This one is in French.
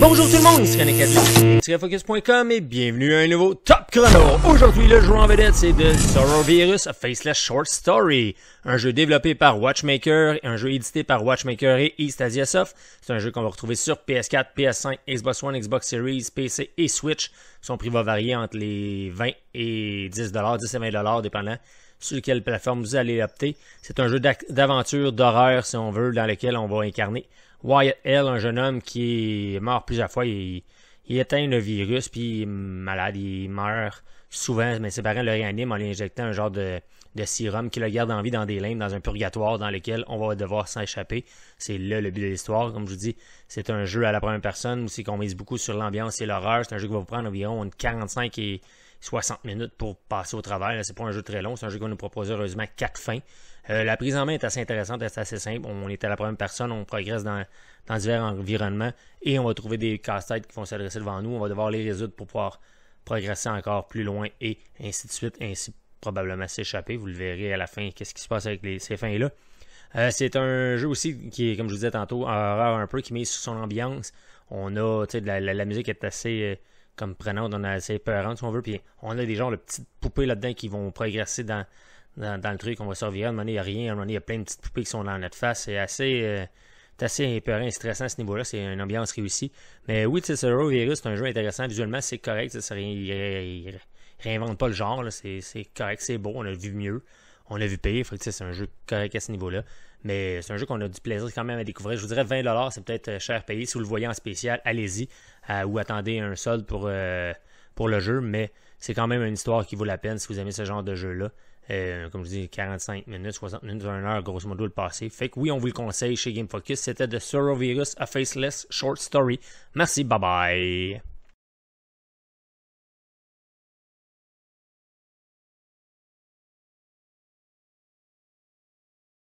Bonjour tout le monde, ici René Focus.com et bienvenue à un nouveau Top Chrono. Aujourd'hui, le jeu en vedette, c'est The Virus A Faceless Short Story, un jeu développé par Watchmaker, un jeu édité par Watchmaker et East Asia Soft. C'est un jeu qu'on va retrouver sur PS4, PS5, Xbox One, Xbox Series, PC et Switch. Son prix va varier entre les 20 et 10 10 et 20 dépendant sur quelle plateforme vous allez opter. C'est un jeu d'aventure, d'horreur, si on veut, dans lequel on va incarner Wyatt L, un jeune homme qui est mort plusieurs fois. Il, éteint le virus, puis il est malade, il meurt souvent, mais ses parents le réaniment en lui injectant un genre de, sérum qui le garde en vie dans des limbes, dans un purgatoire dans lequel on va devoir s'échapper. C'est là le but de l'histoire. Comme je vous dis, c'est un jeu à la première personne, c'est qu'on mise beaucoup sur l'ambiance et l'horreur. C'est un jeu qui va vous prendre environ 45 et 60 minutes pour passer au Ce C'est pas un jeu très long, c'est un jeu qu'on nous propose heureusement quatre fins. Euh, la prise en main est assez intéressante, c'est assez simple. On est à la première personne, on progresse dans, divers environnements et on va trouver des casse-têtes qui vont s'adresser devant nous. On va devoir les résoudre pour pouvoir progresser encore plus loin et ainsi de suite, ainsi probablement s'échapper. Vous le verrez à la fin, qu'est-ce qui se passe avec ces fins-là. Euh, c'est un jeu aussi qui est, comme je vous disais tantôt, un peu, qui met sur son ambiance. On a, tu sais, la, musique est assez... Euh, comme prenante, on a assez peurante si on veut, puis on a des gens de petites poupées là-dedans qui vont progresser dans, dans, le truc, on va surveiller, à un moment il n'y a rien, à un moment il y a plein de petites poupées qui sont dans notre face, c'est assez... Euh, assez et stressant à ce niveau-là. C'est une ambiance réussie. Mais oui, Virus, c'est un jeu intéressant. Visuellement, c'est correct. ça ne réinvente pas le genre. C'est correct, c'est beau. On a vu mieux on l'a vu payer. Fait c'est un jeu correct à ce niveau-là. Mais c'est un jeu qu'on a du plaisir quand même à découvrir. Je vous dirais 20$, c'est peut-être euh, cher payé. Si vous le voyez en spécial, allez-y. Euh, ou attendez un solde pour, euh, pour le jeu. Mais c'est quand même une histoire qui vaut la peine si vous aimez ce genre de jeu-là. comme je dis, 45 minutes, 60 minutes, 1 heure, grosso modo, le passé. Fait que oui, on vous le conseille chez Game Focus. C'était The Virus, A Faceless Short Story. Merci, bye bye.